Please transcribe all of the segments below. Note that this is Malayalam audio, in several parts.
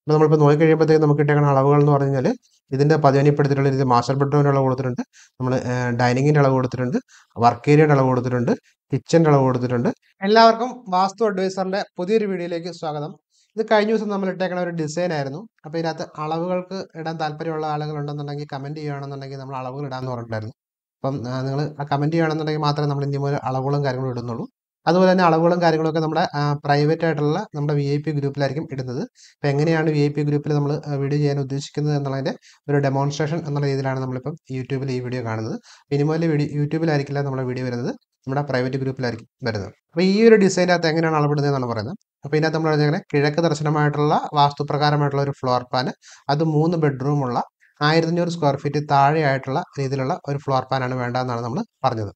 അപ്പോൾ നമ്മളിപ്പോൾ നോക്കി കഴിയുമ്പോഴത്തേക്ക് നമുക്ക് കിട്ടിയേക്കുന്ന അളവുകൾ എന്ന് പറഞ്ഞു കഴിഞ്ഞാൽ ഇതിൻ്റെ പതിവനിപ്പെടുത്തിയിട്ടുള്ള രീതിയിൽ മാസ്റ്റർ ബെഡ്റൂമിൻ്റെ അളവ് കൊടുത്തിട്ടുണ്ട് നമ്മൾ ഡൈനിങ്ങിൻ്റെ അളവ് കൊടുത്തിട്ടുണ്ട് വർക്ക് ഏരിയയുടെ അളവ് കൊടുത്തിട്ടുണ്ട് കിച്ചൻ്റെ അളവ് കൊടുത്തിട്ടുണ്ട് എല്ലാവർക്കും വാസ്തു അഡ്വൈസറിൻ്റെ പുതിയൊരു വീഡിയോയിലേക്ക് സ്വാഗതം ഇത് കഴിഞ്ഞ ദിവസം നമ്മൾ ഇട്ടേക്കുന്ന ഒരു ഡിസൈൻ ആയിരുന്നു അപ്പോൾ ഇതിനകത്ത് അളവുകൾക്ക് ഇടാൻ താല്പര്യമുള്ള ആളുകളുണ്ടെന്നുണ്ടെങ്കിൽ കമൻറ്റ് ചെയ്യുകയാണെന്നുണ്ടെങ്കിൽ നമ്മൾ അളവുകൾ ഇടാമെന്ന് പറഞ്ഞിട്ടുണ്ടായിരുന്നു അപ്പം നിങ്ങൾ ആ കമൻറ്റ് ചെയ്യുകയാണെന്നുണ്ടെങ്കിൽ മാത്രമേ നമ്മൾ ഇനി അളവുകളും കാര്യങ്ങളും ഇടുന്നുള്ളൂ അതുപോലെ തന്നെ അളവുകളും കാര്യങ്ങളൊക്കെ നമ്മുടെ പ്രൈവറ്റ് ആയിട്ടുള്ള നമ്മുടെ വി ഐ പി ഗ്രൂപ്പിലായിരിക്കും ഇടുന്നത് അപ്പോൾ എങ്ങനെയാണ് വി ഐ പി ഗ്രൂപ്പിൽ നമ്മൾ വീഡിയോ ചെയ്യാൻ ഉദ്ദേശിക്കുന്നത് എന്നുള്ളതിൻ്റെ ഒരു ഡെമോൺസ്ട്രേഷൻ എന്നുള്ള രീതിയിലാണ് നമ്മളിപ്പം യൂട്യൂബിൽ ഈ വീഡിയോ കാണുന്നത് മിനിമം വീഡിയോ യൂട്യൂബിലായിരിക്കില്ല നമ്മുടെ വീഡിയോ വരുന്നത് നമ്മുടെ പ്രൈവറ്റ് ഗ്രൂപ്പിലായിരിക്കും വരുന്നത് അപ്പോൾ ഈ ഒരു ഡിസൈനകത്ത് എങ്ങനെയാണ് അളവിടുന്നത് എന്നാണ് പറയുന്നത് അപ്പോൾ ഇതിനകത്ത് നമ്മൾ പറഞ്ഞാൽ കിഴക്ക് ദർശനമായിട്ടുള്ള വാസ്തുപ്രകാരമായിട്ടുള്ള ഒരു ഫ്ലോർ പ്ലാൻ അത് മൂന്ന് ബെഡ്റൂമുള്ള ആയിരത്തഞ്ഞൂറ് സ്ക്വയർ ഫീറ്റ് താഴെയായിട്ടുള്ള രീതിയിലുള്ള ഒരു ഫ്ലോർ പ്ലാനാണ് വേണ്ടതെന്നാണ് നമ്മൾ പറഞ്ഞത്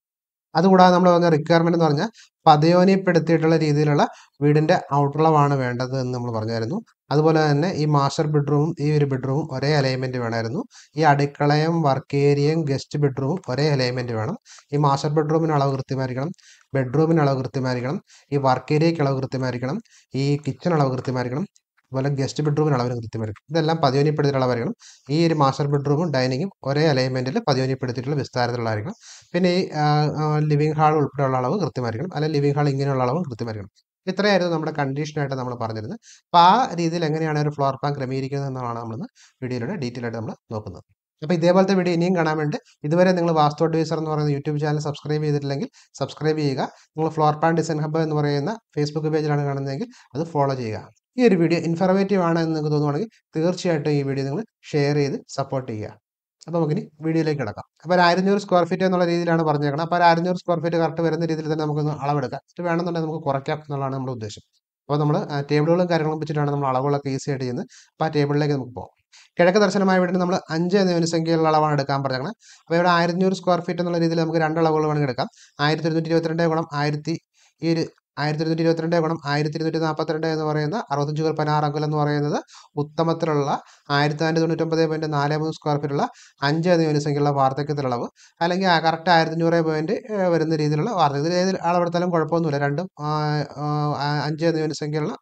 അതുകൂടാതെ നമ്മൾ പറഞ്ഞ റിക്വയർമെന്റ് എന്ന് പറഞ്ഞാൽ പതയോനിപ്പെടുത്തിയിട്ടുള്ള രീതിയിലുള്ള വീടിൻ്റെ ഔട്ട്ളവാണ് വേണ്ടത് എന്ന് നമ്മൾ പറഞ്ഞായിരുന്നു അതുപോലെ തന്നെ ഈ മാസ്റ്റർ ബെഡ്റൂമും ഈ ഒരു ബെഡ്റൂമും ഒരേ അലൈൻമെൻറ്റ് വേണമായിരുന്നു ഈ അടുക്കളയും വർക്ക് ഏരിയയും ഗസ്റ്റ് ബെഡ്റൂമും ഒരേ അലൈൻമെൻറ്റ് വേണം ഈ മാസ്റ്റർ ബെഡ്റൂമിന് അളവ് കൃത്യമായിരിക്കണം ബെഡ്റൂമിന് അളവ് കൃത്യമായിരിക്കണം ഈ വർക്ക് ഏരിയയ്ക്ക് അളവ് കൃത്യമായിരിക്കണം ഈ കിച്ചൺ അളവ് കൃത്യമായിരിക്കണം അതുപോലെ ഗസ്റ്റ് ബെഡ്റൂമിനുള്ള അവർ കൃത്യമായിരിക്കും ഇതെല്ലാം പതിയോനിപ്പെടുത്തിയിട്ടുള്ള കാര്യങ്ങളും ഈ ഒരു മാസ്റ്റർ ബെഡ്റൂമും ഡൈനിങ്ങും ഒരേ അലൈൻമെൻറ്റിൽ പതിയോനിപ്പെടുത്തിയിട്ടുള്ള വിസ്താരത്തിലുള്ള കാര്യങ്ങൾ പിന്നെ ഈ ലിവിംഗ് ഹാൾ ഉൾപ്പെടെയുള്ള അളവ് കൃത്യമായിരിക്കണം അല്ലെങ്കിൽ ലിവിംഗ് ഹാൾ ഇങ്ങനെയുള്ള അളവും കൃത്യമായിരിക്കണം ഇത്രയായിരുന്നു നമ്മുടെ കണ്ടീഷനായിട്ട് നമ്മൾ പറഞ്ഞിരുന്നത് അപ്പോൾ ആ രീതിയിൽ എങ്ങനെയാണ് ഒരു ഫ്ലോർ പ്ലാൻ ക്രമീകരിക്കുന്നത് എന്നാണ് നമ്മളിന്ന് വീഡിയോയിലൂടെ ഡീറ്റെയിൽ ആയിട്ട് നമ്മൾ നോക്കുന്നത് അപ്പോൾ ഇതേപോലത്തെ വീഡിയോ ഇനിയും കാണാൻ വേണ്ടി ഇതുവരെ നിങ്ങൾ വാസ്തു അഡ്വൈസർ എന്ന് പറയുന്ന യൂട്യൂബ് ചാനൽ സബ്സ്ക്രൈബ് ചെയ്തിട്ടില്ലെങ്കിൽ സബ്സ്ക്രൈബ് ചെയ്യുക നിങ്ങൾ ഫ്ലോർ പ്ലാൻ ഡിസൈൻ ഹബ്ബ് എന്ന് പറയുന്ന ഫേസ്ബുക്ക് പേജിലാണ് കാണുന്നതെങ്കിൽ അത് ഫോളോ ചെയ്യുക ഈ ഒരു വീഡിയോ ഇൻഫർമേറ്റീവ് ആണ് എന്ന് നിങ്ങൾക്ക് തോന്നുവാണെങ്കിൽ തീർച്ചയായിട്ടും ഈ വീഡിയോ നിങ്ങൾ ഷെയർ ചെയ്ത് സപ്പോർട്ട് ചെയ്യുക അപ്പോൾ നമുക്കിനി വീഡിയോയിലേക്ക് കിടക്കാം അപ്പോൾ ഒരു സ്ക്വയർ ഫീറ്റ് എന്നുള്ള രീതിയിലാണ് പറഞ്ഞേക്കുന്നത് അപ്പോൾ ഒരു സ്ക്വയർ ഫീറ്റ് കറക്റ്റ് വരുന്ന രീതിയിൽ തന്നെ നമുക്കൊന്ന് അളവെടുക്കാം ഇത് വേണമെന്നുണ്ടെങ്കിൽ നമുക്ക് കുറയ്ക്കാം എന്നുള്ളതാണ് നമ്മുടെ ഉദ്ദേശം അപ്പോൾ നമ്മൾ ടേബിളുകളും കാര്യങ്ങളും വെച്ചിട്ടാണ് നമ്മൾ അളവുകളൊക്കെ ഈസി ആയിട്ട് ചെയ്യുന്നത് അപ്പോൾ ആ ടേബിളിലേക്ക് നമുക്ക് പോകാം കിഴക്ക് ദർശനമായ വീടിന് നമ്മൾ അഞ്ച് എന്ന യൂണിസംഖ്യയിലുള്ള അളവാണ് എടുക്കാൻ പറഞ്ഞത് അപ്പോൾ ഇവിടെ ആയിരഞ്ഞൂറ് സ്ക്വയർ ഫീറ്റ് എന്നുള്ള രീതിയിൽ നമുക്ക് രണ്ട് അളവുകൾ വേണമെങ്കിൽ എടുക്കാം ആയിരത്തി ഇരുന്നൂറ്റി ഇരുപത്തിരണ്ട് ഗുണം ആയിരത്തി ഈ ഒരു ആയിരത്തി ഇരുന്നൂറ്റി ഇരുപത്തി രണ്ട് ഗുണം ആയിരത്തി ഇരുന്നൂറ്റി നാൽപ്പത്തിരണ്ട് എന്ന് പറയുന്ന അറുപത്തഞ്ച് പേർ പതിനാറ് അംഗുലം എന്ന് പറയുന്നത് ഉത്തമത്തിലുള്ള ആയിരത്തി നാനൂറ്റി ഒമ്പത് പോയിന്റ് നാല് മൂന്ന് സ്ക്വയർ ഫീറ്റുള്ള അഞ്ച് എന്ന യൂണിസംഖ്യയുള്ള സംഖ്യയുള്ള വാർദ്ധക്യത്തിലളവ് അല്ലെങ്കിൽ കറക്റ്റ് ആയിരത്തഞ്ഞൂറ് പോയിന്റ് വരുന്ന രീതിയിലുള്ള വാർദ്ധക്യത്തിൽ ഏത് അളവെടുത്താലും കുഴപ്പമൊന്നുമില്ല രണ്ടും അഞ്ച് എന്ന യൂണിസംഖ്യയുള്ള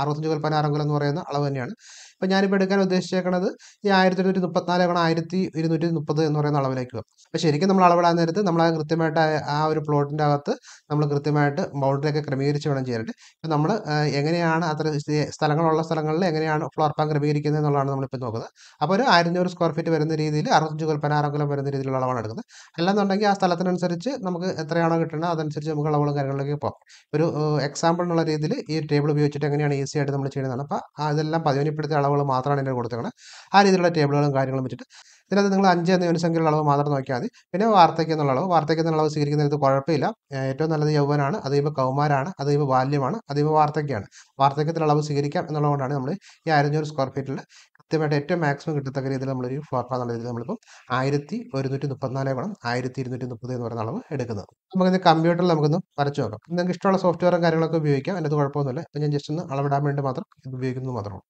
അറുപത്തഞ്ച് പേർ പതിനാറ് അംഗുലം എന്ന് പറയുന്ന അളവ് തന്നെയാണ് അപ്പോൾ ഞാനിപ്പോൾ എടുക്കാൻ ഉദ്ദേശിച്ചേക്കുന്നത് ഈ ആയിരത്തി ഇരുന്നൂറ്റി മുപ്പത്തിനാല് ആയിരത്തി ഇരുന്നൂറ്റി മുപ്പത് എന്ന് പറയുന്ന അളവിലേക്ക് അപ്പോൾ ശരിക്കും നമ്മൾ അളവിടാൻ നേരത്ത് നമ്മൾ ആ കൃത്യമായിട്ട് ആ ഒരു പ്ലോട്ടിൻ്റെ അകത്ത് നമ്മൾ കൃത്യമായിട്ട് ബൗണ്ടറിയൊക്കെ ക്രമീകരിച്ച് വേണം ചെയ്യാനായിട്ട് ഇപ്പോൾ നമ്മൾ എങ്ങനെയാണ് അത്ര സ്ഥലങ്ങളുള്ള സ്ഥലങ്ങളിൽ എങ്ങനെയാണ് ഫ്ലോർ പ്ലാൻ ക്രമീകരിക്കുന്നത് എന്നുള്ളതാണ് നമ്മളിപ്പോൾ നോക്കുന്നത് അപ്പോൾ ഒരു ആയിരഞ്ഞൂറ് സ്ക്വയർ ഫീറ്റ് വരുന്ന രീതിയിൽ അറുപത്തഞ്ച് കുൽപ്പന ആറംകുലം വരുന്ന രീതിയിലുള്ള അളവാണ് എടുക്കുന്നത് അല്ലെന്നുണ്ടെങ്കിൽ ആ സ്ഥലത്തിനനുസരിച്ച് നമുക്ക് എത്രയാണോ കിട്ടുന്നത് അതനുസരിച്ച് നമുക്ക് അളവുകളും കാര്യങ്ങളിലേക്ക് പോകാം ഒരു എക്സാമ്പിൾ എന്നുള്ള രീതിയിൽ ഈ ടേബിൾ ഉപയോഗിച്ചിട്ട് എങ്ങനെയാണ് ഈസി ആയിട്ട് നമ്മൾ ചെയ്യുന്നതാണ് അപ്പോൾ അതെല്ലാം പതിവിനിപ്പെടുത്തിയ അളവ് അളവുകൾ മാത്രമാണ് ഇതിന് കൊടുത്തേക്കുന്നത് ആ രീതിയിലുള്ള ടേബിളുകളും കാര്യങ്ങളും വെച്ചിട്ട് ഇതിനകത്ത് നിങ്ങൾ അഞ്ച് എന്ന യൂണിസംഖ്യയുള്ള അളവ് മാത്രം നോക്കിയാൽ മതി പിന്നെ വാർത്തയ്ക്ക് എന്നുള്ള അളവ് വാർത്തയ്ക്ക് എന്നുള്ള അളവ് ഇത് കുഴപ്പമില്ല ഏറ്റവും നല്ലത് യൗവനാണ് അത് ഇപ്പോൾ കൗമാരാണ് അത് ഇപ്പോൾ ബാല്യമാണ് അത് ഇപ്പോൾ വാർത്തയ്ക്കാണ് വാർത്തയ്ക്കത്തിൻ്റെ അളവ് സ്വീകരിക്കാം എന്നുള്ളതുകൊണ്ടാണ് നമ്മൾ ഈ ആയിരഞ്ഞൂറ് സ്ക്വയർ ഫീറ്റിൽ കൃത്യമായിട്ട് ഏറ്റവും മാക്സിമം കിട്ടത്തക്ക രീതിയിൽ നമ്മളൊരു ഫോർഫ എന്നുള്ള രീതിയിൽ നമ്മളിപ്പോൾ ആയിരത്തി ഒരുന്നൂറ്റി മുപ്പത്തിനാല് വേണം ആയിരത്തി ഇരുന്നൂറ്റി മുപ്പത് എന്ന് പറയുന്ന അളവ് എടുക്കുന്നത് നമുക്കിന്ന് കമ്പ്യൂട്ടറിൽ നമുക്കൊന്ന് വരച്ച് നോക്കാം നിങ്ങൾക്ക് ഇഷ്ടമുള്ള സോഫ്റ്റ്വെയറും കാര്യങ്ങളൊക്കെ ഉപയോഗിക്കാം അതിനകത്ത് കുഴപ്പമൊന്നുമില്ല ഞാൻ ജസ്റ്റ് ഒന്ന് അളവിടാൻ വേണ്ടി മാത്രം ഇത് ഉപയോഗിക്കുന്നത് മാത്രമാണ്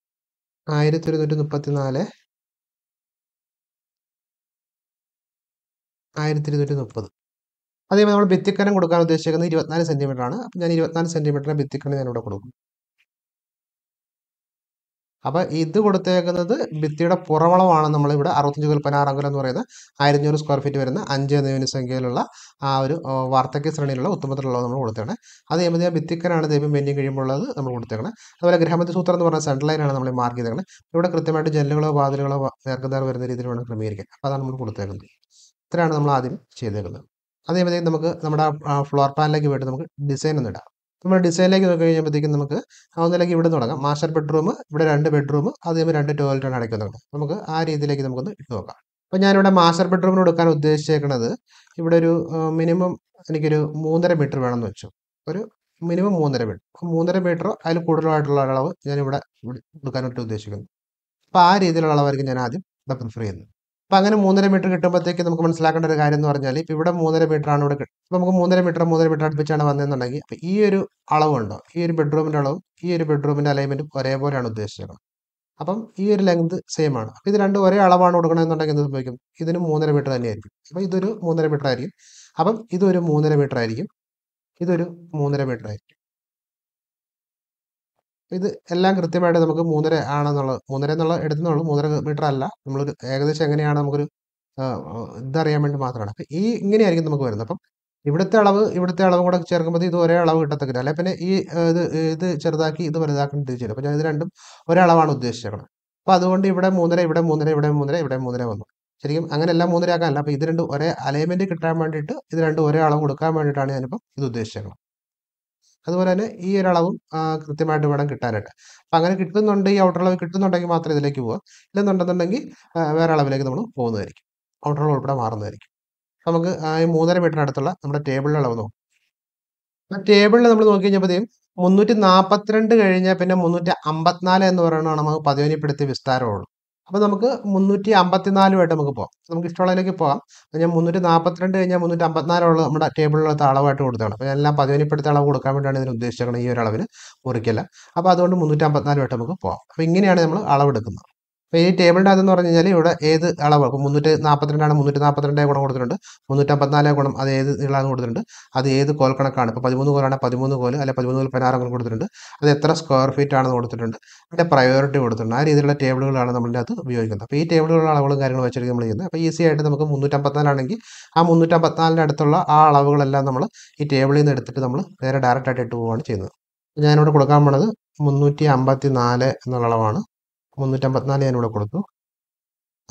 ആയിരത്തി ഒരുന്നൂറ്റി മുപ്പത്തി നാല് ആയിരത്തി ഇരുന്നൂറ്റി മുപ്പത് അതേപോലെ നമ്മൾ ഭിത്തിക്കനം കൊടുക്കാൻ ഉദ്ദേശിക്കുന്നത് ഇരുപത്തിനാല് സെൻറ്റിമീറ്റർ ആണ് അപ്പം ഞാൻ ഇരുപത്തിനാല് സെൻറ്റിമീറ്ററിൻ്റെ ഭിത്തിക്കനം ഞാനിവിടെ കൊടുക്കും അപ്പോൾ ഇത് കൊടുത്തേക്കുന്നത് ഭിത്തിയുടെ പുറവളമാണ് നമ്മളിവിടെ അറുപത്തഞ്ച് കൽപ്പനാറങ്കുലം എന്ന് പറയുന്നത് ആയിരഞ്ഞൂറ് സ്ക്വയർ ഫീറ്റ് വരുന്ന അഞ്ച് എന്ന സംഖ്യയിലുള്ള ആ ഒരു വാർത്തക്യ ശ്രേണിയിലുള്ള ഉത്തമത്തിലുള്ളത് നമ്മൾ കൊടുത്തേണേ അത് ചെയ്യുമ്പോൾ ഞാൻ ഭിത്തിക്കനാണ് ദൈവം മെന്യും കഴിയുമ്പോഴുള്ളത് നമ്മൾ കൊടുത്തേക്കണേ അതുപോലെ ഗ്രഹമതി സൂത്രം എന്ന് പറഞ്ഞ സെൻട്രൽ ലൈനാണ് നമ്മൾ മാർക്ക് ചെയ്തേക്കുന്നത് ഇവിടെ കൃത്യമായിട്ട് ജനലുകളോ വാതിലുകളോ നേർക്കുനേർ വരുന്ന രീതിയിൽ വേണം ക്രമീകരിക്കാൻ അപ്പോൾ അതാണ് നമ്മൾ കൊടുത്തേക്കുന്നത് ഇത്രയാണ് നമ്മൾ ആദ്യം ചെയ്തേക്കുന്നത് അതേപോലെ നമുക്ക് നമ്മുടെ ഫ്ലോർ പ്ലാനിലേക്ക് വേണ്ടി നമുക്ക് ഡിസൈൻ ഒന്ന് ഇടാം നമ്മൾ ഡിസൈനിലേക്ക് നോക്കി കഴിഞ്ഞപ്പോഴത്തേക്കും നമുക്ക് ഒന്നിലേക്ക് ഇവിടെ തുടങ്ങാം മാസ്റ്റർ ബെഡ്റൂം ഇവിടെ രണ്ട് ബെഡ്റൂം അതേപോലെ രണ്ട് ടോയ്ലറ്റാണ് അടയ്ക്കുന്നത് നമുക്ക് ആ രീതിയിലേക്ക് നമുക്കൊന്ന് ഇട്ട് നോക്കാം അപ്പോൾ ഞാനിവിടെ മാസ്റ്റർ ബെഡ്റൂമിന് കൊടുക്കാൻ ഉദ്ദേശിച്ചേക്കുന്നത് ഇവിടെ ഒരു മിനിമം എനിക്കൊരു മൂന്നര മീറ്റർ വേണമെന്ന് വെച്ചു ഒരു മിനിമം മൂന്നര മീറ്റർ അപ്പോൾ മൂന്നര മീറ്ററോ അതിൽ കൂടുതലായിട്ടുള്ള അളവ് ഞാനിവിടെ എടുക്കാനായിട്ട് ഉദ്ദേശിക്കുന്നു അപ്പോൾ ആ രീതിയിലുള്ള അളവായിരിക്കും ഞാൻ ആദ്യം ഇവിടെ പ്രിഫർ ചെയ്യുന്നത് അപ്പം അങ്ങനെ മൂന്നര മീറ്റർ കിട്ടുമ്പോഴത്തേക്ക് നമുക്ക് മനസ്സിലാക്കേണ്ട ഒരു കാര്യം എന്ന് പറഞ്ഞാൽ ഇപ്പോൾ ഇവിടെ മൂന്നര ആണ് ഇവിടെ അപ്പോൾ നമുക്ക് മൂന്നര മീറ്റർ മൂന്നര മീറ്റർ അടുപ്പിച്ചാണ് വന്നതെന്നുണ്ടെങ്കിൽ അപ്പോൾ ഈ ഒരു അളവുണ്ടോ ഈ ഒരു ബെഡ്റൂമിൻ്റെ അളവും ഈ ഒരു ബെഡ്റൂമിൻ്റെ അലൈൻമെൻറ്റും ഒരേപോലെയാണ് ഉദ്ദേശിച്ചത് അപ്പം ഈ ഒരു ലെങ്ത് സെയിം ആണ് അപ്പോൾ ഇത് രണ്ട് ഒരേ അളവാണ് കൊടുക്കണമെന്നുണ്ടെങ്കിൽ എന്ത് സംഭവിക്കും ഇതിന് മൂന്നര മീറ്റർ തന്നെയായിരിക്കും അപ്പോൾ ഇതൊരു മൂന്നര മീറ്റർ ആയിരിക്കും അപ്പം ഇതൊരു മൂന്നര മീറ്റർ ആയിരിക്കും ഇതൊരു മൂന്നര മീറ്റർ ആയിരിക്കും ഇത് എല്ലാം കൃത്യമായിട്ട് നമുക്ക് മൂന്നര ആണെന്നുള്ളത് മൂന്നര എന്നുള്ള എടുത്തുന്നുള്ളൂ മൂന്നര മീറ്റർ അല്ല നമ്മൾ ഏകദേശം എങ്ങനെയാണ് നമുക്കൊരു ഇതറിയാൻ വേണ്ടി മാത്രമാണ് അപ്പം ഈ ഇങ്ങനെയായിരിക്കും നമുക്ക് വരുന്നത് അപ്പം ഇവിടുത്തെ അളവ് ഇവിടുത്തെ അളവ് കൂടെ ചേർക്കുമ്പോൾ ഇത് ഒരേ അളവ് കിട്ടത്തക്കില്ല അല്ലെ പിന്നെ ഈ ഇത് ഇത് ചെറുതാക്കി ഇത് വലുതാക്കേണ്ട ചെയ്യും അപ്പോൾ ഞാൻ ഇത് രണ്ടും ഒരളവാണ് ഉദ്ദേശിച്ചേക്കുന്നത് അപ്പോൾ അതുകൊണ്ട് ഇവിടെ മൂന്നര ഇവിടെ മൂന്നര ഇവിടെ മൂന്നര ഇവിടെ മൂന്നര വന്നു ശരിക്കും അങ്ങനെ എല്ലാം മൂന്നര ആക്കാനല്ല അപ്പോൾ ഇത് രണ്ടും ഒരേ അലൈൻമെൻറ്റ് കിട്ടാൻ വേണ്ടിയിട്ട് ഇത് രണ്ടും ഒരേ അളവ് കൊടുക്കാൻ വേണ്ടിയിട്ടാണ് ഞാനിപ്പോൾ ഇത് ഉദ്ദേശിച്ചേക്കുന്നത് അതുപോലെ തന്നെ ഈ ഒരളവും കൃത്യമായിട്ട് വേണം കിട്ടാനായിട്ട് അപ്പം അങ്ങനെ കിട്ടുന്നുണ്ട് ഈ ഔട്ടർ അളവ് കിട്ടുന്നുണ്ടെങ്കിൽ മാത്രം ഇതിലേക്ക് പോവുക ഇല്ലെന്നുണ്ടെന്നുണ്ടെങ്കിൽ വേറെ അളവിലേക്ക് നമ്മൾ പോകുന്നതായിരിക്കും ഔട്ടർ അളവ് ഉൾപ്പെടെ മാറുന്നതായിരിക്കും നമുക്ക് ഈ മൂന്നര മീറ്ററിനടുത്തുള്ള നമ്മുടെ ടേബിളിലെ അളവ് നോക്കാം ടേബിളിൽ നമ്മൾ നോക്കി കഴിഞ്ഞപ്പോഴത്തേക്കും മുന്നൂറ്റി നാൽപ്പത്തിരണ്ട് കഴിഞ്ഞാൽ പിന്നെ മുന്നൂറ്റി അമ്പത്തിനാല് എന്ന് പറയുന്നതാണ് നമുക്ക് പതിവനിപ്പെടുത്തിയ വിസ്താരമുള്ളൂ അപ്പോൾ നമുക്ക് മുന്നൂറ്റി അമ്പത്തിനാലുമായിട്ട് നമുക്ക് പോകാം നമുക്ക് ഇഷ്ടമുള്ളതിലേക്ക് പോകാം ഞാൻ മുന്നൂറ്റി നാൽപ്പത്തിരണ്ട് കഴിഞ്ഞാൽ മുന്നൂറ്റി അമ്പത്തിനാലുള്ള നമ്മുടെ ടേബിളിലുള്ള അളവായിട്ട് കൊടുത്തതാണ് അപ്പോൾ എല്ലാം പതിവനിപ്പെടുത്ത അളവ് കൊടുക്കാൻ വേണ്ടിയാണ് ഇതിന് ഉദ്ദേശിച്ചിരിക്കുന്നത് ഈ ഒരു അളവിന് മുറിക്കല്ല അപ്പോൾ അതുകൊണ്ട് മുന്നൂറ്റി അമ്പത്തിനാലുമായിട്ട് നമുക്ക് പോകാം അപ്പോൾ ഇങ്ങനെയാണ് നമ്മൾ അളവെടുക്കുന്നത് അപ്പോൾ ഈ ടേബിളിൻ്റെ അകത്തെന്ന് പറഞ്ഞു കഴിഞ്ഞാൽ ഇവിടെ ഏത് അളവ് അപ്പോൾ മുന്നൂറ്റി നാൽപ്പത്തിരണ്ടാണ് മുന്നൂറ്റി നാൽപ്പത്തിരണ്ടേ ഗുണം കൊടുത്തിട്ടുണ്ട് മുന്നൂറ്റി അമ്പത്തിനാല് ഗുണം അത് ഏത് നീളാന്ന് കൊടുത്തിട്ടുണ്ട് അത് ഏത് കോൽ കണക്കാണ് ഇപ്പോൾ പതിമൂന്ന് കോലാണ് പതിമൂന്ന് കോല് അല്ലെ പതിമൂന്ന് കോൽ പതിനാറ് ഗുണം കൊടുത്തിട്ടുണ്ട് അത് എത്ര സ്ക്വയർ ഫീറ്റ് ആണെന്ന് കൊടുത്തിട്ടുണ്ട് അതിൻ്റെ പ്രയോറിറ്റി കൊടുത്തിട്ടുണ്ട് ആ രീതിയിലുള്ള ടേബിളുകളാണ് നമ്മളിൻ്റെ അത് ഉപയോഗിക്കുന്നത് അപ്പോൾ ഈ ടേബിളുകളുടെ അളവുകളും കാര്യങ്ങളും വെച്ചിരിക്കും നമ്മൾ ചെയ്യുന്നത് അപ്പോൾ ഈസി ആയിട്ട് നമുക്ക് മുന്നൂറ്റമ്പത്തിനാലാണെങ്കിൽ ആ മുന്നൂറ്റമ്പത്തിനാലിൻ്റെ അടുത്തുള്ള ആ അളവുകളെല്ലാം നമ്മൾ ഈ ടേബിളിൽ നിന്ന് എടുത്തിട്ട് നമ്മൾ നേരെ ഡയറക്റ്റായിട്ട് ഇട്ട് പോവുകയാണ് ചെയ്യുന്നത് ഞാനിവിടെ കൊടുക്കാൻ പോണത് മുന്നൂറ്റി അമ്പത്തി നാല് എന്നുള്ള അളവാണ് മുന്നൂറ്റമ്പത്തിനാല് ഞാനിവിടെ കൊടുത്തു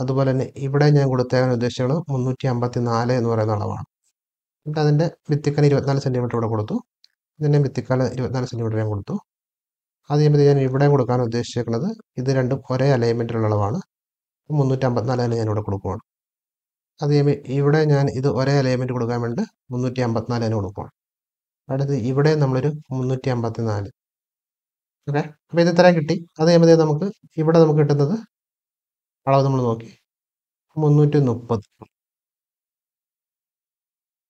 അതുപോലെ തന്നെ ഇവിടെ ഞാൻ കൊടുത്തേക്കാൻ ഉദ്ദേശിച്ചത് മുന്നൂറ്റി അമ്പത്തി നാല് എന്ന് പറയുന്ന അളവാണ് എന്നിട്ട് അതിൻ്റെ ഭിത്തിക്കാൻ ഇരുപത്തിനാല് സെൻറ്റിമീറ്റർ ഇവിടെ കൊടുത്തു ഇതിൻ്റെ ഭിത്തിക്കാൻ ഇരുപത്തിനാല് സെൻറ്റിമീറ്റർ ഞാൻ കൊടുത്തു അത് കഴിയുമ്പോൾ ഞാൻ ഇവിടെ കൊടുക്കാൻ ഉദ്ദേശിക്കുന്നത് ഇത് രണ്ടും ഒരേ അലൈൻമെൻറ്റിലുള്ള അളവാണ് മുന്നൂറ്റി അമ്പത്തിനാല് തന്നെ ഞാൻ ഇവിടെ കൊടുക്കുവാണ് അത് കഴിയുമ്പോൾ ഇവിടെ ഞാൻ ഇത് ഒരേ അലൈൻമെൻറ്റ് കൊടുക്കാൻ വേണ്ടി മുന്നൂറ്റി അമ്പത്തിനാല് തന്നെ കൊടുക്കുവാണ് അടുത്ത് ഇവിടെ നമ്മളൊരു മുന്നൂറ്റി അമ്പത്തി നാല് ഓക്കെ അപ്പോൾ ഇത് ഇത്രയും കിട്ടി അത് കഴിയുമ്പോൾ നമുക്ക് ഇവിടെ നമുക്ക് കിട്ടുന്നത് അളവ് നമ്മൾ നോക്കി മുന്നൂറ്റി മുപ്പത്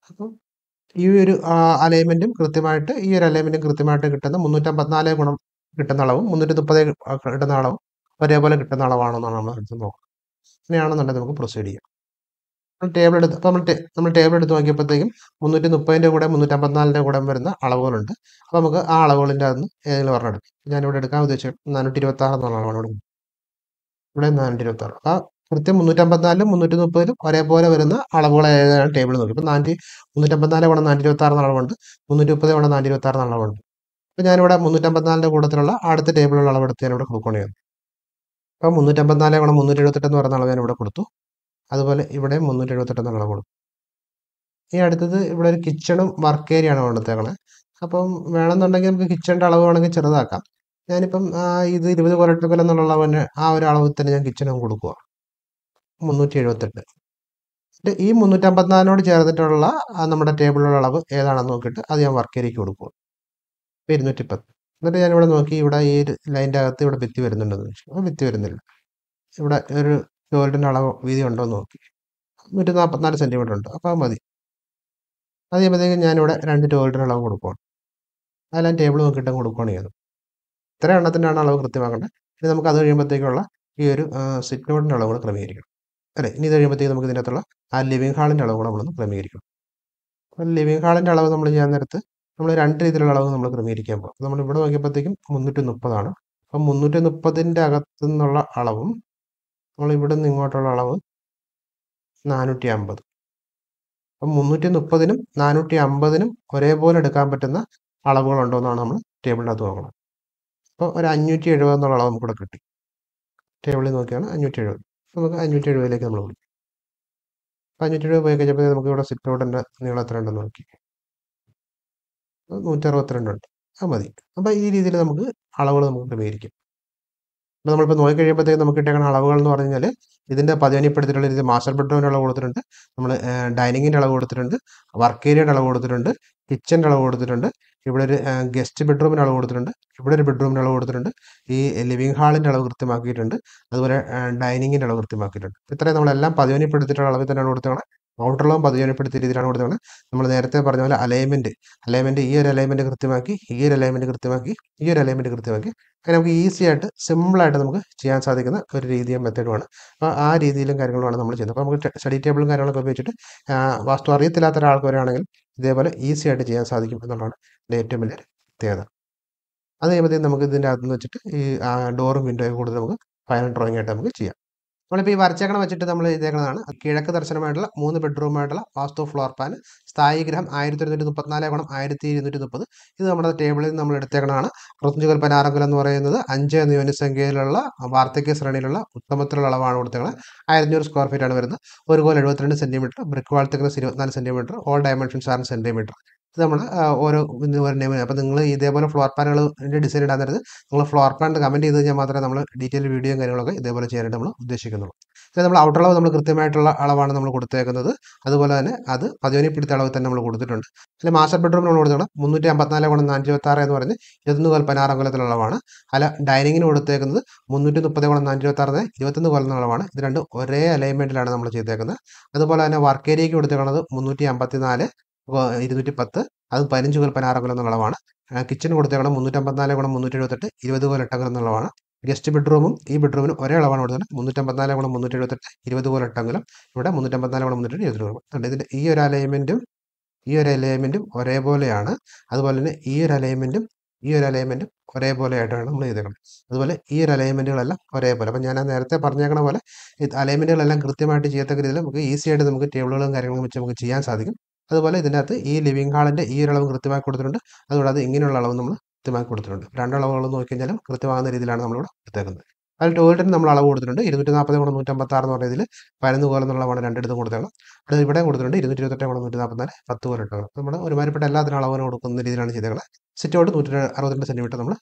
അപ്പം ഈ ഒരു അലൈൻമെൻറ്റും കൃത്യമായിട്ട് ഈ ഒരു അലൈൻമെൻറ്റും കൃത്യമായിട്ട് കിട്ടുന്ന മുന്നൂറ്റമ്പത്തിനാല് ഗുണം കിട്ടുന്ന അളവും മുന്നൂറ്റി മുപ്പത് കിട്ടുന്ന അളവും ഒരേപോലെ കിട്ടുന്ന അളവാണോ എന്നാണ് നമ്മൾ നോക്കുക അങ്ങനെയാണെന്നുണ്ടെങ്കിൽ നമുക്ക് പ്രൊസീഡ് ചെയ്യാം ടേബിൾ എടുത്ത് നമ്മൾ നമ്മൾ ടേബിൾ എടുത്ത് നോക്കിയപ്പോഴത്തേക്കും മുന്നൂറ്റി മുപ്പതിൻ്റെ കൂടെ മുന്നൂറ്റി അമ്പത്തിനാലിൻ്റെ കൂടെ വരുന്ന അളവുകളുണ്ട് അപ്പോൾ നമുക്ക് ആ അളവുകളിൻ്റെ അകത്ത് ഏതെങ്കിലും ഒരെണ്ണം എടുക്കും ഞാനിവിടെ എടുക്കാൻ ഉദ്ദേശിച്ചു നാനൂറ്റി ഇരുപത്താറ് എന്നുള്ള അളവാണ് ഇവിടെ ഇവിടെ നാനൂറ്റി ഇരുപത്താറ് അപ്പോൾ കൃത്യം മുന്നൂറ്റമ്പത്തിനാലിലും മുന്നൂറ്റി മുപ്പതിലും ഒരേപോലെ വരുന്ന അളവുകൾ ഏതാണ് ടേബിൾ നോക്കി ഇപ്പോൾ നാനൂറ്റി മുന്നൂറ്റി അമ്പത്തിനാല് ഗുണം നാനൂറ്റി ഇരുപത്താറ് എന്ന അളവുണ്ട് മുന്നൂറ്റി മുപ്പത് ഗുണം നാനൂറ്റി ഇരുപത്താറ് എന്ന അളവുണ്ട് അപ്പോൾ ഞാനിവിടെ മുന്നൂറ്റമ്പത്തിനാലിൻ്റെ കൂട്ടത്തിലുള്ള അടുത്ത ടേബിളിലുള്ള അളവെടുത്ത് ഞാനിവിടെ കൊടുക്കണം അപ്പോൾ മുന്നൂറ്റമ്പത്തിനാല് ഗുണം മുന്നൂറ്റി എഴുപത്തെട്ട് എന്ന് പറയുന്ന അളവ് ഞാനിവിടെ കൊടുത്തു അതുപോലെ ഇവിടെ മുന്നൂറ്റി എഴുപത്തെട്ട് എന്നുള്ള കൊടുക്കും ഈ അടുത്തത് ഇവിടെ ഒരു കിച്ചണും വർക്ക് ഏരിയ ആണ് വേണ്ടത്തേക്കണേ അപ്പം വേണമെന്നുണ്ടെങ്കിൽ നമുക്ക് കിച്ചണിൻ്റെ അളവ് വേണമെങ്കിൽ ചെറുതാക്കാം ഞാനിപ്പം ഇത് ഇരുപത് കൊല്ലട്ട് കൊല്ലം എന്നുള്ള തന്നെ ആ ഒരു അളവിൽ തന്നെ ഞാൻ കിച്ചണും കൊടുക്കുക മുന്നൂറ്റി എഴുപത്തെട്ട് എന്നിട്ട് ഈ മുന്നൂറ്റമ്പത്തിനാലിനോട് ചേർന്നിട്ടുള്ള നമ്മുടെ ടേബിളിലുള്ള അളവ് ഏതാണെന്ന് നോക്കിയിട്ട് അത് ഞാൻ വർക്ക് ഏരിയക്ക് കൊടുക്കുക ഇപ്പം ഇരുന്നൂറ്റി പത്ത് എന്നിട്ട് ഞാനിവിടെ നോക്കി ഇവിടെ ഈ ഒരു ലൈൻ്റെ അകത്ത് ഇവിടെ ഭിത്തി വരുന്നുണ്ടെന്ന് വെച്ചു അപ്പോൾ ഭിത്തി വരുന്നില്ല ഇവിടെ ഒരു ടോയ്ലറ്റിൻ്റെ അളവ് വീതി ഉണ്ടോ എന്ന് നോക്കി നൂറ്റി നാൽപ്പത്തിനാല് സെൻറ്റിമീറ്റർ ഉണ്ട് അപ്പോൾ മതി അത് ചെയ്യുമ്പോഴത്തേക്കും ഞാനിവിടെ രണ്ട് ടോയ്ലറ്റിന് അളവ് കൊടുക്കുകയാണ് അതെല്ലാം ടേബിൾ നോക്കിയിട്ട് കൊടുക്കുകയാണ് ചെയ്യുന്നത് ഇത്ര എണ്ണത്തിൻ്റെയാണ് അളവ് കൃത്യമാക്കേണ്ടത് ഇനി നമുക്ക് അത് കഴിയുമ്പോഴത്തേക്കുള്ള ഈ ഒരു സിറ്റ് നോട്ടിൻ്റെ അളവ് കൂടെ ക്രമീകരിക്കണം അല്ലേ ഇനി ഇത് കഴിയുമ്പോഴത്തേക്ക് നമുക്ക് ഇതിനകത്തുള്ള ആ ലിവിങ് ഹാളിൻ്റെ അളവ് കൂടെ നമ്മളൊന്ന് ക്രമീകരിക്കണം അപ്പോൾ ലിവിങ് ഹാളിൻ്റെ അളവ് നമ്മൾ ചെയ്യാൻ നേരത്ത് നമ്മൾ രണ്ട് രീതിയിലുള്ള അളവ് നമ്മൾ ക്രമീകരിക്കാൻ പോകും നമ്മൾ ഇവിടെ നോക്കിയപ്പോഴത്തേക്കും മുന്നൂറ്റി മുപ്പതാണ് അപ്പം മുന്നൂറ്റി മുപ്പതിൻ്റെ അകത്തു നിന്നുള്ള അളവും നമ്മൾ ഇവിടെ നിന്ന് ഇങ്ങോട്ടുള്ള അളവ് നാനൂറ്റി അമ്പത് അപ്പം മുന്നൂറ്റി മുപ്പതിനും നാനൂറ്റി അമ്പതിനും ഒരേപോലെ എടുക്കാൻ പറ്റുന്ന അളവുകളുണ്ടോ എന്നാണ് നമ്മൾ ടേബിളിനകത്ത് നോക്കണം അപ്പോൾ ഒരു അഞ്ഞൂറ്റി എഴുപത് എന്നുള്ള അളവ് നമുക്കിവിടെ കിട്ടി ടേബിളിൽ നോക്കിയാണ് അഞ്ഞൂറ്റി എഴുപത് നമുക്ക് അഞ്ഞൂറ്റി എഴുപതിലേക്ക് നമ്മൾ വിളിക്കും അപ്പം അഞ്ഞൂറ്റി എഴുപത് പോയി കഴിഞ്ഞപ്പോൾ നമുക്ക് ഇവിടെ സിറ്റ് ഔട്ടിൻ്റെ നീളം എത്ര ഉണ്ടെന്ന് നോക്കി നൂറ്ററുപത്തിരണ്ടുണ്ട് അത് മതി അപ്പോൾ ഈ രീതിയിൽ നമുക്ക് അളവുകൾ നമുക്ക് ക്രമീകരിക്കും അപ്പോൾ നമ്മളിപ്പോൾ നോക്കി കഴിയുമ്പോഴത്തേക്ക് നമുക്ക് കിട്ടിയേക്കുന്ന അളവുകൾ എന്ന് പറഞ്ഞു കഴിഞ്ഞാൽ ഇതിൻ്റെ പതിവനിപ്പെടുത്തിയിട്ടുള്ള രീതി മാസ്റ്റർ ബെഡ്റൂമിൻ്റെ അളവ് കൊടുത്തിട്ടുണ്ട് നമ്മൾ ഡൈനിങ്ങിൻ്റെ അളവ് കൊടുത്തിട്ടുണ്ട് വർക്ക് ഏരിയയുടെ അളവ് കൊടുത്തിട്ടുണ്ട് കിച്ചൻ്റെ അളവ് കൊടുത്തിട്ടുണ്ട് ഇവിടെ ഒരു ഗസ്റ്റ് ബെഡ്റൂമിന് അളവ് കൊടുത്തിട്ടുണ്ട് ഇവിടെ ഒരു ബെഡ്റൂമിന് അളവ് കൊടുത്തിട്ടുണ്ട് ഈ ലിവിംഗ് ഹാളിൻ്റെ അളവ് കൃത്യമാക്കിയിട്ടുണ്ട് അതുപോലെ ഡൈനിങ്ങിൻ്റെ അളവ് കൃത്യമാക്കിയിട്ടുണ്ട് ഇത്രയും നമ്മളെല്ലാം പതിവനിപ്പെടുത്തിയിട്ടുള്ള അളവിൽ തന്നെയാണ് കൊടുത്തതാണ് ഔട്ടർലോം പതിവനപ്പെടുത്തിയ രീതിയിലാണ് കൊടുത്തത് നമ്മൾ നേരത്തെ പറഞ്ഞ പോലെ അലൈൻമെൻറ്റ് അലൈൻമെൻറ്റ് ഈ ഒരു അലൈൻമെൻറ്റ് കൃത്യമാക്കി ഈ ഒരു അലൈൻമെൻറ്റ് കൃത്യമാക്കി ഈ ഒരു അലൈൻമെൻറ്റ് കൃത്യമാക്കി അങ്ങനെ നമുക്ക് ഈസി ആയിട്ട് സിമ്പിളായിട്ട് നമുക്ക് ചെയ്യാൻ സാധിക്കുന്ന ഒരു രീതിയും മെത്തേഡുമാണ് അപ്പോൾ ആ രീതിയിലും കാര്യങ്ങളുമാണ് നമ്മൾ ചെയ്യുന്നത് അപ്പോൾ നമുക്ക് സ്റ്റഡി ടേബിളും കാര്യങ്ങളൊക്കെ ഉപയോഗിച്ചിട്ട് വാസ്തു അറിയത്തില്ലാത്ത ഒരാൾക്ക് വരാണെങ്കിൽ ഇതേപോലെ ഈസി ആയിട്ട് ചെയ്യാൻ സാധിക്കും എന്നുള്ളതാണ് ഇതിൻ്റെ ഏറ്റവും വലിയ പ്രത്യേകത അതേപോലെ നമുക്ക് ഇതിൻ്റെ അകത്ത് വെച്ചിട്ട് ഈ ഡോറും വിൻഡോയും കൂടുതൽ നമുക്ക് ഫൈനൽ ഡ്രോയിങ് ആയിട്ട് നമുക്ക് ചെയ്യാം നമ്മളിപ്പോൾ ഈ വരച്ചേക്കണം വെച്ചിട്ട് നമ്മൾ ചെയ്തേക്കുന്നതാണ് കിഴക്ക് ദർശനമായിട്ടുള്ള മൂന്ന് ബെഡ്റൂമായിട്ടുള്ള വാസ്തു ഫ്ലോർ പ്ലാൻ ഗ്രഹം ആയിരത്തി ഒരുന്നൂറ്റി മുപ്പത്തിനാല് ഗുണം ആയിരത്തി ഇരുന്നൂറ്റി മുപ്പത് ഇത് നമ്മുടെ ടേബിളിൽ നിന്ന് നമ്മൾ എടുത്തേക്കണതാണ് മൃത്യുജൽ പനാരകുലം എന്ന് പറയുന്നത് അഞ്ച് എന്ന യൂണിറ്റ് വാർദ്ധക്യ ശ്രേണിയിലുള്ള ഉത്തമത്തിലുള്ള അളവാണ് കൊടുത്തേക്കുന്നത് ആയിരത്തഞ്ഞൂറ് സ്ക്വയർ ഫീറ്റ് ആണ് വരുന്നത് ഒരു കോൽ എഴുപത്തിരണ്ട് സെൻറ്റിമീറ്റർ ബ്രിക്ക് വാൾ ഇരുപത്തിനാല് സെൻറ്റിമീറ്റർ ഓൾ ഡയമെൻഷൻസ് ആറ് സെൻറ്റിമീറ്റർ ഇത് നമ്മൾ ഓരോ ഓരോ നെയിം അപ്പോൾ നിങ്ങൾ ഇതേപോലെ ഫ്ലോർ പാനുകളുടെ ഡിസൈൻ ഇടാൻ തരുന്നത് നിങ്ങൾ ഫ്ലോർ പ്ലാൻ കമൻറ്റ് ചെയ്ത് കഴിഞ്ഞാൽ മാത്രമേ നമ്മൾ ഡീറ്റെയിൽ വീഡിയോയും കാര്യങ്ങളൊക്കെ ഇതേപോലെ ചെയ്യാനായിട്ട് നമ്മൾ ഉദ്ദേശിക്കുന്നുള്ളൂ ഇത് നമ്മൾ ഔട്ടർ അളവ് നമ്മൾ കൃത്യമായിട്ടുള്ള അളവാണ് നമ്മൾ കൊടുത്തേക്കുന്നത് അതുപോലെ തന്നെ അത് പതിവനി പിടുത്ത അളവ് തന്നെ നമ്മൾ കൊടുത്തിട്ടുണ്ട് അതിൽ മാസ്റ്റർ ബെഡ്റൂം നമ്മൾ കൊടുത്തിട്ടുണ്ട് മുന്നൂറ്റി അമ്പത്തിനാല് ഗുണം നാനൂറ്റി ആറ് എന്ന് പറഞ്ഞ് ഇരുപത്തൊന്ന് കൊല്ലം പതിനാറ് കൊല്ലത്തിലുള്ള അളവാണ് അല്ല ഡൈനിങ്ങിന് കൊടുത്തേക്കുന്നത് മുന്നൂറ്റി മുപ്പത് ഗുണം നാനൂറ്റി ഇരുപത്തൊന്ന് കൊല്ലം അളവാണ് ഇത് രണ്ട് ഒരേ അലൈൻമെൻറ്റിലാണ് നമ്മൾ ചെയ്തേക്കുന്നത് അതുപോലെ തന്നെ വർക്ക് ഏരിയയ്ക്ക് കൊടുത്തേക്കുന്നത് മുന്നൂറ്റി അമ്പത്തിനാല് ഇരുന്നൂറ്റി പത്ത് അത് പതിനഞ്ച് കോൽ ആറ് കോലം എന്നുള്ള അളവാണ് കിച്ചൺ കൊടുത്തേക്കണം അമ്പത്തിനാല് ഗുണം മുന്നൂറ്റി എഴുപത്തെട്ട് ഇരുപത് കോൽ എട്ടം എന്നുള്ളതാണ് ഗസ്റ്റ് ബെഡ്റൂമും ഈ ബെഡ്റൂമിനും ഒരേ അളവാണ് കൊടുത്തത് മുന്നൂറ്റി അമ്പത്തിനാല് ഗുണം മുന്നൂറ്റി എഴുപത്തെട്ട് ഇരുപത് കോൽ കുലം ഇവിടെ മുന്നൂറ്റി അമ്പത്തിനാല് ഗുണം മുന്നൂറ്റി ഇരുപത് എഴുപത്തെട്ട് ഇതിൻ്റെ ഈ ഒരു അലൈൻമെൻറ്റും ഈ ഒരു അലൈൻമെൻറ്റും ഒരേപോലെയാണ് അതുപോലെ തന്നെ ഈ ഒരു അലൈൻമെൻറ്റും ഈ ഒരു അലൈൻമെൻറ്റും ഒരേപോലെ ആയിട്ടാണ് നമ്മൾ ചെയ്തേക്കുന്നത് അതുപോലെ ഈ ഒരു അലൈൻമെൻറ്റുകളെല്ലാം ഒരേപോലെ അപ്പം ഞാൻ നേരത്തെ പറഞ്ഞേക്കണ പോലെ അലൈൻമെൻറ്റുകളെല്ലാം കൃത്യമായിട്ട് ചെയ്യത്തക്ക രീതിയിൽ നമുക്ക് ഈസിയായിട്ട് നമുക്ക് ടേബിളുകളും കാര്യങ്ങളും വെച്ച് നമുക്ക് ചെയ്യാൻ സാധിക്കും അതുപോലെ ഇതിനകത്ത് ഈ ലിവിങ് ഹാളിൻ്റെ ഈ ഒരു അളവ് കൃത്യമായി കൊടുത്തിട്ടുണ്ട് അതുകൂടാതെ ഇങ്ങനെയുള്ള അളവ് നമ്മൾ കൃത്യമായി കൊടുത്തിട്ടുണ്ട് രണ്ട് അളവുകൾ നോക്കിക്കഴിഞ്ഞാലും കൃത്യമാകുന്ന രീതിയിലാണ് നമ്മളിവിടെ കൊടുത്തേക്കുന്നത് അതിൽ ടോയ്ലറ്റിന് നമ്മൾ അളവ് കൊടുത്തിട്ടുണ്ട് ഇരുന്നൂറ്റി നാൽപ്പത് ഗുണം നൂറ്റമ്പത്താറ് എന്ന് പറഞ്ഞതിൽ പതിനൊന്ന് കോലം എന്നുള്ളതാണ് രണ്ടിടത്തും കൊടുത്തേക്കണം അത് ഇവിടെ കൊടുത്തിട്ടുണ്ട് ഇരുന്നൂറ്റി ഇരുപത്തെട്ട് ഗുണം നൂറ്റി നാൽപ്പത്തിനാല് പത്ത് കോലം ഇട്ടോളം നമ്മൾ ഒരുമാരിപ്പെട്ട എല്ലാത്തിനും അളവിനും കൊടുക്കുന്ന രീതിയിലാണ് ചെയ്തേക്കുന്നത് സിറ്റോട്ട് നൂറ്റി അറുപത്തിരണ്ട് സെൻറ്റിമീറ്റർ നമ്മൾ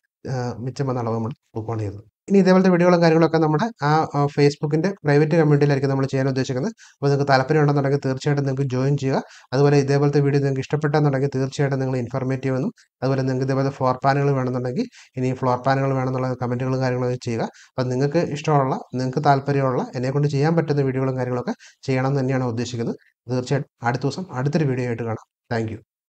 മിച്ചം വന്ന അളവ് നമ്മൾ ബുക്കാണ് ചെയ്തത് ഇനി ഇതേപോലത്തെ വീഡിയോകളും കാര്യങ്ങളൊക്കെ നമ്മുടെ ആ ഫേസ്ബുക്കിൻ്റെ പ്രൈവറ്റ് കമ്മ്യൂണിറ്റിയിലായിരിക്കും നമ്മൾ ചെയ്യാൻ ഉദ്ദേശിക്കുന്നത് അപ്പോൾ നിങ്ങൾക്ക് താല്പര്യം ഉണ്ടെന്നുണ്ടെങ്കിൽ തീർച്ചയായിട്ടും നിങ്ങൾക്ക് ജോയിൻ ചെയ്യുക അതുപോലെ ഇതേപോലത്തെ വീഡിയോ നിങ്ങൾക്ക് ഇഷ്ടപ്പെട്ടെന്നുണ്ടെങ്കിൽ തീർച്ചയായിട്ടും നിങ്ങൾ ഇൻഫർമേറ്റീവ് എന്നും അതുപോലെ നിങ്ങൾക്ക് ഇതേപോലെ ഫ്ലോർ പാനുകൾ വേണമെന്നുണ്ടെങ്കിൽ ഇനി ഫ്ലോർ പാനുകൾ വേണമെന്നുള്ള കമൻറ്റുകളും കാര്യങ്ങളൊക്കെ ചെയ്യുക അപ്പോൾ നിങ്ങൾക്ക് ഇഷ്ടമുള്ള നിങ്ങൾക്ക് താല്പര്യമുള്ള എന്നെക്കൊണ്ട് ചെയ്യാൻ പറ്റുന്ന വീഡിയോകളും കാര്യങ്ങളൊക്കെ ചെയ്യണം തന്നെയാണ് ഉദ്ദേശിക്കുന്നത് തീർച്ചയായിട്ടും അടുത്ത ദിവസം അടുത്തൊരു വീഡിയോ ആയിട്ട് കാണാം താങ്ക്